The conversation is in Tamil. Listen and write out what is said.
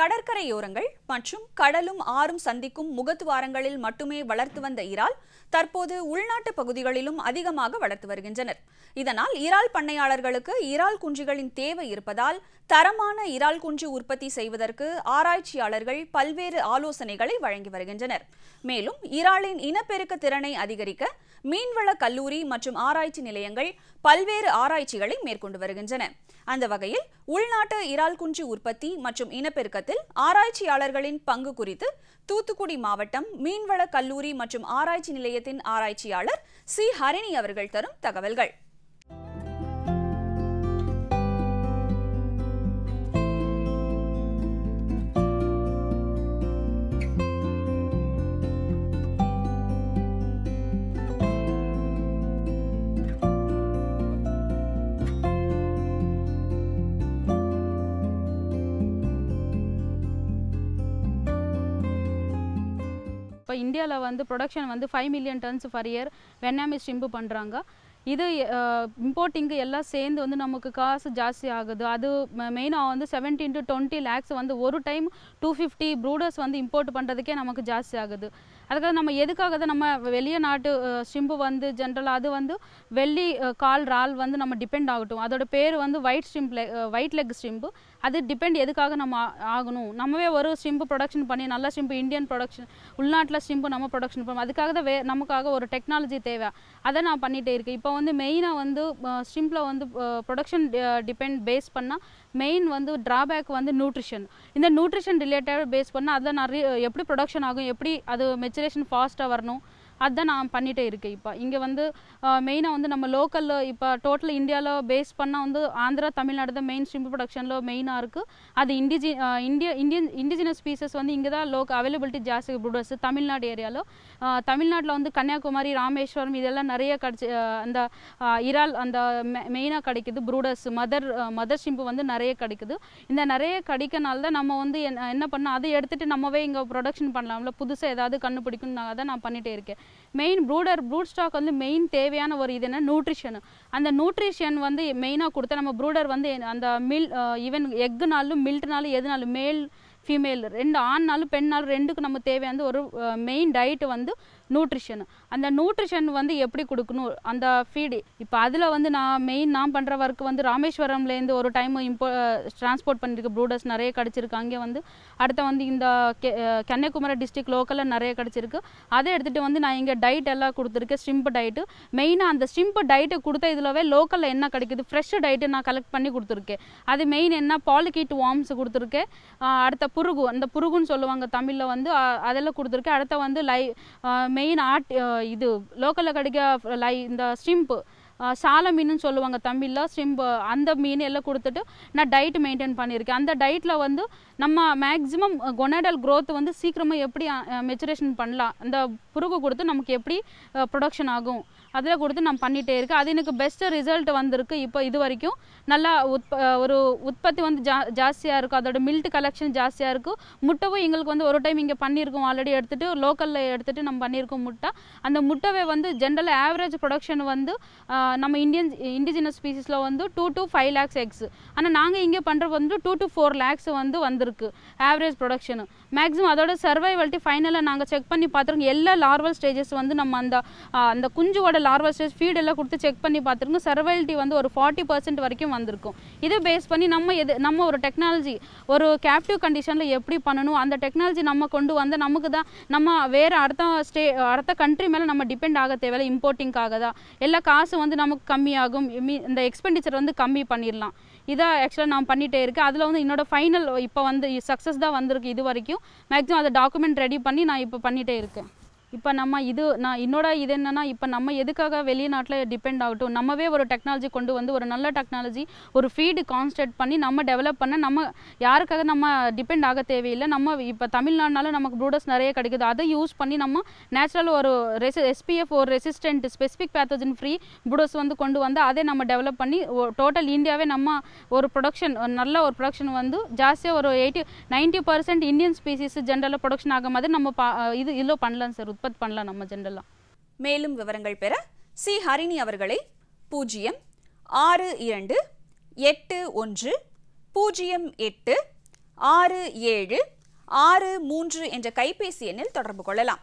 கடற்கரையோரங்கள் மற்றும் கடலும் ஆறும் சந்திக்கும் முகத்துவாரங்களில் மட்டுமே வளர்த்து வந்த இறால் தற்போது உள்நாட்டு பகுதிகளிலும் அதிகமாக வளர்த்து வருகின்றனர் இதனால் இறால் பண்ணையாளர்களுக்கு இறால் குஞ்சுகளின் தேவை இருப்பதால் தரமான இறால் குஞ்சு உற்பத்தி செய்வதற்கு ஆராய்ச்சியாளர்கள் பல்வேறு ஆலோசனைகளை வழங்கி வருகின்றனர் மேலும் இறாலின் இனப்பெருக்க திறனை அதிகரிக்க மீன்வள கல்லூரி மற்றும் ஆராய்ச்சி நிலையங்கள் பல்வேறு ஆராய்ச்சிகளை மேற்கொண்டு வருகின்றன அந்த வகையில் உள்நாட்டு இறால் குஞ்சு உற்பத்தி மற்றும் இனப்பெருக்கத்தில் ஆராய்ச்சியாளர்களின் பங்கு குறித்து தூத்துக்குடி மாவட்டம் மீன்வள கல்லூரி மற்றும் ஆராய்ச்சி நிலையத்தின் ஆராய்ச்சியாளர் சி ஹரிணி அவர்கள் தரும் தகவல்கள் இப்போ இந்தியாவில் வந்து ப்ரொடக்ஷன் வந்து five million tons per year வெண்ணாமி ஸ்டிம்பு பண்ணுறாங்க இது இம்போர்ட்டிங்கு எல்லாம் சேர்ந்து வந்து நமக்கு காசு ஜாஸ்தி ஆகுது அது மெயினாக வந்து செவன்டீன் டு டுவெண்ட்டி லேக்ஸ் வந்து ஒரு டைம் டூ ஃபிஃப்டி ப்ரூடர்ஸ் வந்து இம்போர்ட் பண்ணுறதுக்கே நமக்கு ஜாஸ்தி ஆகுது அதுக்காக நம்ம எதுக்காக தான் நம்ம வெளிய நாட்டு சிம்பு வந்து ஜென்ரலாக அது வந்து வெள்ளி கால் ரால் வந்து நம்ம டிபெண்ட் ஆகட்டும் அதோட பேர் வந்து ஒயிட் ஸ்டிம்பில் ஒயிட் லெக் ஸ்டிம்பு அது டிபெண்ட் எதுக்காக நம்ம ஆகணும் நம்மவே ஒரு சிம்பு ப்ரொடக்ஷன் பண்ணி நல்ல சிம்பு இந்தியன் ப்ரொடக்ஷன் உள்நாட்டில் சிம்பு நம்ம ப்ரொடக்ஷன் பண்ணுவோம் அதுக்காக தான் வே நமக்காக ஒரு டெக்னாலஜி தேவை அதை நான் பண்ணிகிட்டே இருக்கேன் இப்போ வந்து மெயினாக வந்து சிம்பில் வந்து ப்ரொடக்ஷன் டிபெண்ட் பேஸ் பண்ணால் மெயின் வந்து ட்ராபேக் வந்து நியூட்ரிஷன் இந்த நியூட்ரிஷன் ரிலேட்டட் பேஸ் பண்ணால் அதை நிறைய எப்படி ப்ரொடக்ஷன் ஆகும் எப்படி அது மெச்சூர் న్యాచురేషన్ ఫాస్ట్ అవర్ను அதுதான் நான் பண்ணிகிட்டே இருக்கேன் இப்போ இங்கே வந்து மெயினாக வந்து நம்ம லோக்கலில் இப்போ டோட்டல் இந்தியாவில் பேஸ் பண்ணால் வந்து ஆந்திரா தமிழ்நாடு தான் மெயின் ஸ்ட்ரீம் ப்ரொடக்ஷனில் மெயினாக இருக்குது அது இண்டிஜி இந்தியா இந்தியன் இண்டிஜினஸ் பீசஸ் வந்து இங்கே தான் லோக் அவைலபிலிட்டி ஜாஸ்தி ப்ரூடர்ஸ் தமிழ்நாடு ஏரியாவில் தமிழ்நாட்டில் வந்து கன்னியாகுமரி ராமேஸ்வரம் இதெல்லாம் நிறைய கிடச்சி அந்த இறால் அந்த மெயினாக கிடைக்குது ப்ரூடர்ஸ் மதர் மதர் ஷிம்பு வந்து நிறைய கிடைக்குது இந்த நிறைய கிடைக்கனால தான் நம்ம வந்து என்ன பண்ணால் அதை எடுத்துகிட்டு நம்மவே இங்கே ப்ரொடக்ஷன் பண்ணலாம்ல புதுசாக ஏதாவது கண்டுபிடிக்கும் நான் அதை நான் பண்ணிகிட்டே இருக்கேன் மெயின் ப்ரூடர் ப்ரூட் ஸ்டாக் வந்து மெயின் தேவையான ஒரு இது என்ன நியூட்ரிஷன் அந்த நியூட்ரிஷன் வந்து மெயினாக கொடுத்தா நம்ம ப்ரூடர் வந்து அந்த மில் ஈவன் எக்குனாலும் மில்ட்னாலும் எதுனாலும் மேல் ஃபீமேல் ரெண்டு ஆண்னாலும் பெண்ணாலும் ரெண்டுக்கும் நம்ம தேவையான ஒரு மெயின் டயட் வந்து நியூட்ரிஷன் அந்த நியூட்ரிஷன் வந்து எப்படி கொடுக்கணும் அந்த ஃபீடு இப்போ அதில் வந்து நான் மெயின் நான் பண்ணுற ஒர்க் வந்து ராமேஸ்வரம்லேருந்து ஒரு டைம் இம்போ ட்ரான்ஸ்போர்ட் பண்ணியிருக்கு ப்ரூடர்ஸ் நிறைய கிடச்சிருக்கு அங்கே வந்து அடுத்த வந்து இந்த கன்னியாகுமரி டிஸ்ட்ரிக் லோக்கலில் நிறைய கிடச்சிருக்கு அதை எடுத்துகிட்டு வந்து நான் இங்கே டைட் எல்லாம் கொடுத்துருக்கேன் ஸ்ட்ரிம்ப் டயட்டு மெயினாக அந்த ஸ்ட்ரிம்ப் டைட்டு கொடுத்த இதுலவே லோக்கலில் என்ன கிடைக்குது ஃப்ரெஷ்ஷு டயட்டு நான் கலெக்ட் பண்ணி கொடுத்துருக்கேன் அது மெயின் என்ன பாலிகீட் வார்ம்ஸ் கொடுத்துருக்கேன் அடுத்த புருகு அந்த புருகுன்னு சொல்லுவாங்க தமிழில் வந்து அதெல்லாம் கொடுத்துருக்கேன் அடுத்த வந்து லை மெயின் ஆர்ட் ಇದು ಲೋಕಲ್ ಕಡೆಗೆ ಲೈ ಇಂದ ಸ್ಟಿಂಪ್ சால மீனுன்னு சொல்லுவாங்க தமிழில் ஸ்ரிம்பு அந்த மீன் எல்லாம் கொடுத்துட்டு நான் டயட் மெயின்டைன் பண்ணியிருக்கேன் அந்த டயட்டில் வந்து நம்ம மேக்ஸிமம் கொனாடல் க்ரோத் வந்து சீக்கிரமாக எப்படி மெச்சுரேஷன் பண்ணலாம் அந்த புருகு கொடுத்து நமக்கு எப்படி ப்ரொடக்ஷன் ஆகும் அதில் கொடுத்து நான் பண்ணிகிட்டே இருக்கேன் அது எனக்கு பெஸ்ட்டு ரிசல்ட் வந்திருக்கு இப்போ இது வரைக்கும் நல்லா உற்ப ஒரு உற்பத்தி வந்து ஜா ஜாஸ்தியாக இருக்கும் அதோட மில்ட் கலெக்ஷன் ஜாஸ்தியாக இருக்கும் முட்டவும் எங்களுக்கு வந்து ஒரு டைம் இங்கே பண்ணியிருக்கோம் ஆல்ரெடி எடுத்துகிட்டு லோக்கலில் எடுத்துகிட்டு நம்ம பண்ணியிருக்கோம் முட்டை அந்த முட்டவை வந்து ஜென்ரல் ஆவரேஜ் ப்ரொடக்ஷன் வந்து நம்ம இந்தியன் இண்டிஜினஸ் ஸ்பீசிஸில் வந்து two to five lakhs eggs ஆனால் நாங்கள் இங்கே பண்ணுறது வந்து டூ டு ஃபோர் லேக்ஸ் வந்து வந்திருக்கு ஆவரேஜ் ப்ரொடக்ஷனு மேக்ஸிமம் அதோட சர்வைவல்ட்டி ஃபைனலாக நாங்கள் செக் பண்ணி பார்த்துருக்கோம் எல்லா லார்வல் ஸ்டேஜஸ் வந்து நம்ம அந்த அந்த குஞ்சுவோட லார்வல் ஸ்டேஜ் ஃபீடெல்லாம் கொடுத்து செக் பண்ணி பார்த்துருக்கோம் சர்வைவல்ட்டி வந்து ஒரு ஃபார்ட்டி பர்சன்ட் வரைக்கும் வந்திருக்கும் இதை பேஸ் பண்ணி நம்ம எது நம்ம ஒரு டெக்னாலஜி ஒரு கேப்டிவ் கண்டிஷனில் எப்படி பண்ணணும் அந்த டெக்னாலஜி நம்ம கொண்டு வந்து நமக்கு தான் நம்ம வேறு அடுத்த ஸ்டே அடுத்த கண்ட்ரி மேலே நம்ம டிபெண்ட் ஆக தேவையில்லை இம்போர்ட்டிங்காக தான் எல்லா காசும் வந்து நமக்கு கம்மியாகும் மீ இந்த எக்ஸ்பெண்டிச்சர் வந்து கம்மி பண்ணிடலாம் இதான் ஆக்சுவலாக நான் பண்ணிகிட்டே இருக்கேன் அதில் வந்து என்னோடய ஃபைனல் இப்போ வந்து சக்ஸஸ் தான் வந்திருக்கு இது வரைக்கும் மேக்ஸிமம் அதை டாக்குமெண்ட் ரெடி பண்ணி நான் இப்போ பண்ணிகிட்டே இருக்கேன் இப்போ நம்ம இது நான் என்னோட இது என்னன்னா இப்போ நம்ம எதுக்காக வெளிநாட்டில் டிபெண்ட் ஆகட்டும் நம்மவே ஒரு டெக்னாலஜி கொண்டு வந்து ஒரு நல்ல டெக்னாலஜி ஒரு ஃபீல்டு கான்சன்ட்ரேட் பண்ணி நம்ம டெவலப் பண்ண நம்ம யாருக்காக நம்ம டிபெண்ட் ஆக தேவையில்லை நம்ம இப்போ தமிழ்நாடுனால நமக்கு ப்ரூடஸ் நிறைய கிடைக்குது அதை யூஸ் பண்ணி நம்ம நேச்சுரல் ஒரு ரெசி எஸ்பிஎஃப் ஒரு resistant specific pathogen free brooders வந்து கொண்டு வந்து அதை நம்ம டெவலப் பண்ணி டோட்டல் இந்தியாவே நம்ம ஒரு ப்ரொடக்ஷன் நல்ல ஒரு ப்ரொடக்ஷன் வந்து ஜாஸ்தியாக ஒரு eighty ninety percent Indian species ஜென்ரலாக ப்ரொடக்ஷன் ஆகும் மாதிரி நம்ம பா இது இல்லை பண்ணலாம் சார் உற்பத்தி பண்ணலாம் நம்ம ஜென்ரலாக மேலும் விவரங்கள் பெற சி ஹரிணி அவர்களை பூஜ்ஜியம் ஆறு இரண்டு எட்டு ஒன்று பூஜ்ஜியம் எட்டு ஆறு ஏழு ஆறு மூன்று என்ற கைபேசி எண்ணில் தொடர்பு கொள்ளலாம்